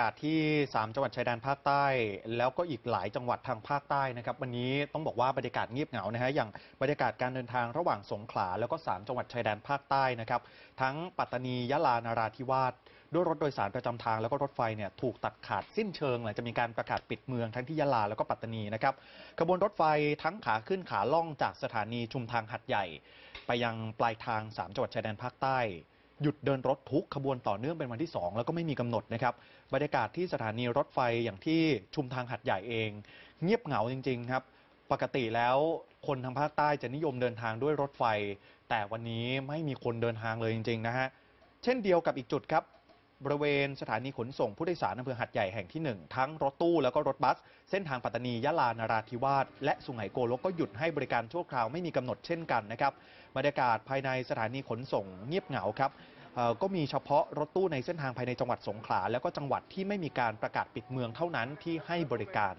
กาศที่ 3 จังหวัดชายแดนภาคใต้ แล้วก็อีกหลายจังหวัดทางภาคใต้นะครับวันนี้ต้องบอกว่าบรรยากาศเงียบเหงานะฮะอย่างบรรยากาศการเดินทางระหว่างสงขลา แล้วก็ 3 จังหวัด ชายแดนภาคใต้นะครับทั้งปัตตานียะลานาราธิวาสด้วยรถโดยสารประจำทางแล้วก็รถไฟเนี่ยถูกตัดขาดสิ้นเชิงหลังจะมีการประกาศปิดเมืองทั้งที่ยะลาแล้วก็ปัตตานีนะครับขบวนรถไฟทั้งขาขึ้นขาล่องจากสถานีชุมทางหัดใหญ่ ไปยังปลายทาง 3 จังหวัดชายแดนภาคใต้หยุดเดินรถทุกขบวนต่อเนื่องเป็นวันที่ 2 แล้วก็ไม่มีกำหนดนะครับ บรรยากาศที่สถานีรถไฟอย่างที่ชุมทางหัดใหญ่เอง เงียบเหงาจริงๆครับ ปกติแล้วคนทางภาคใต้จะนิยมเดินทางด้วยรถไฟ แต่วันนี้ไม่มีคนเดินทางเลยจริงๆนะฮะเช่นเดียวกับอีกจุดครับบริเวณสถานีขนส่งผู้โดยสารอำเภอหัดใหญ่แห่งที่1ทั้งรถตู้ แล้วก็รถบัส เส้นทางปัตตานียะลานราธิวาสและสุไหงโกลกก็หยุดให้บริการชั่วคราวไม่มีกำหนดเช่นกันนะครับบรรยากาศภายในสถานีขนส่งเงียบเหงาครับก็มีเฉพาะรถตู้ในเส้นทางภายในจังหวัดสงขลาแล้วก็จังหวัดที่ไม่มีการประกาศปิดเมืองเท่านั้นที่ให้บริการ